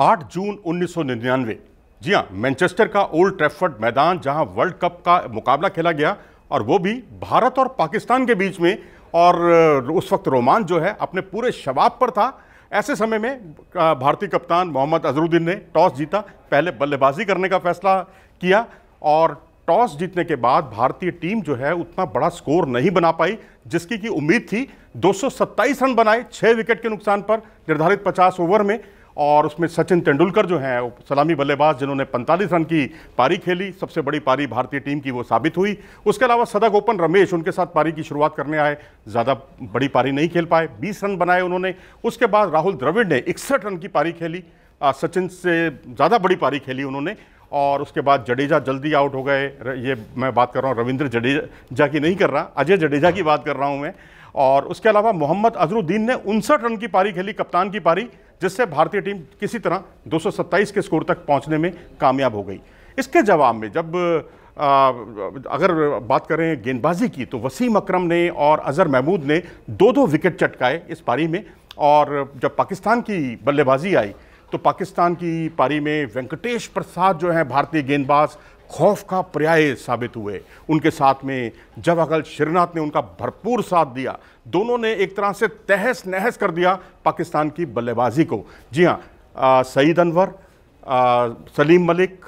8 जून 1999 जी हाँ मैनचेस्टर का old Trafford मैदान जहां वर्ल्ड कप का मुकाबला खेला गया और वो भी भारत और पाकिस्तान के बीच में और उस वक्त रोमांच जो है अपने पूरे शबाब पर था ऐसे समय में भारतीय कप्तान मोहम्मद अजहरुद्दीन ने टॉस जीता पहले बल्लेबाजी करने का फैसला किया और टॉस जीतने के बाद भारतीय टीम जो है उतना बड़ा स्कोर नहीं बना पाई जिसकी की उम्मीद थी 227 रन बनाए छः विकेट के नुकसान पर निर्धारित 50 ओवर में और उसमें सचिन तेंदुलकर जो हैं सलामी बल्लेबाज जिन्होंने 45 रन की पारी खेली सबसे बड़ी पारी भारतीय टीम की वो साबित हुई उसके अलावा सदक ओपन रमेश उनके साथ पारी की शुरुआत करने आए ज़्यादा बड़ी पारी नहीं खेल पाए बीस रन बनाए उन्होंने उसके बाद राहुल द्रविड़ ने इकसठ रन की पारी खेली सचिन से ज़्यादा बड़ी पारी खेली उन्होंने और उसके बाद जडेजा जल्दी आउट हो गए ये मैं बात कर रहा हूँ रविंद्र जडेजा की नहीं कर रहा अजय जडेजा की बात कर रहा हूँ मैं और उसके अलावा मोहम्मद अजरुद्दीन ने उनसठ रन की पारी खेली कप्तान की पारी जिससे भारतीय टीम किसी तरह 227 के स्कोर तक पहुंचने में कामयाब हो गई इसके जवाब में जब आ, अगर बात करें गेंदबाजी की तो वसीम अकरम ने और अजहर महमूद ने दो दो विकेट चटकाए इस पारी में और जब पाकिस्तान की बल्लेबाजी आई तो पाकिस्तान की पारी में वेंकटेश प्रसाद जो हैं भारतीय गेंदबाज खौफ का पर्याय साबित हुए उनके साथ में अगल श्रीनाथ ने उनका भरपूर साथ दिया दोनों ने एक तरह से तहस नहस कर दिया पाकिस्तान की बल्लेबाजी को जी हाँ सईद अनवर सलीम मलिक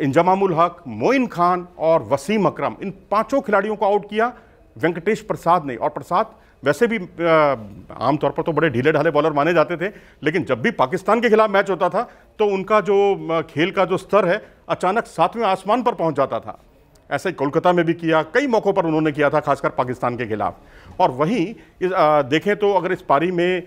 इंजमामुल हक मोइन खान और वसीम अकरम इन पांचों खिलाड़ियों को आउट किया वेंकटेश प्रसाद ने और प्रसाद वैसे भी आमतौर पर तो बड़े ढीले ढाले बॉलर माने जाते थे लेकिन जब भी पाकिस्तान के खिलाफ मैच होता था तो उनका जो खेल का जो स्तर है अचानक सातवें आसमान पर पहुंच जाता था ऐसे कोलकाता में भी किया कई मौक़ों पर उन्होंने किया था खासकर पाकिस्तान के खिलाफ और वहीं इस, देखें तो अगर इस पारी में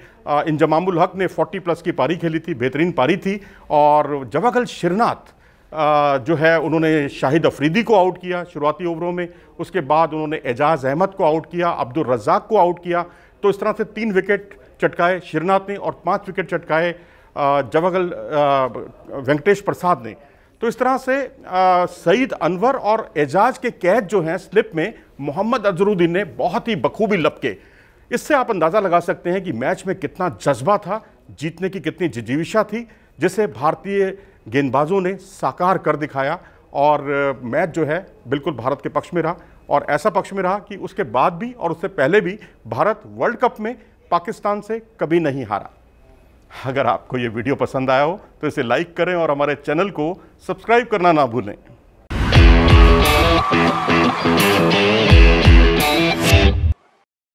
इंजमामुल हक ने 40 प्लस की पारी खेली थी बेहतरीन पारी थी और जवागल शिरनाथ जो है उन्होंने शाहिद अफरीदी को आउट किया शुरुआती ओवरों में उसके बाद उन्होंने एजाज अहमद को आउट किया अब्दुल रज़ाक को आउट किया तो इस तरह से तीन विकेट चटकाए शिरनाथ ने और पांच विकेट चटकाए जवागल वेंकटेश प्रसाद ने तो इस तरह से सईद अनवर और एजाज के कैद जो हैं स्लिप में मोहम्मद अजरुद्दीन ने बहुत ही बखूबी लपके इससे आप अंदाज़ा लगा सकते हैं कि मैच में कितना जज्बा था जीतने की कितनी जिजीविशा थी जिसे भारतीय गेंदबाजों ने साकार कर दिखाया और मैच जो है बिल्कुल भारत के पक्ष में रहा और ऐसा पक्ष में रहा कि उसके बाद भी और उससे पहले भी भारत वर्ल्ड कप में पाकिस्तान से कभी नहीं हारा अगर आपको ये वीडियो पसंद आया हो तो इसे लाइक करें और हमारे चैनल को सब्सक्राइब करना ना भूलें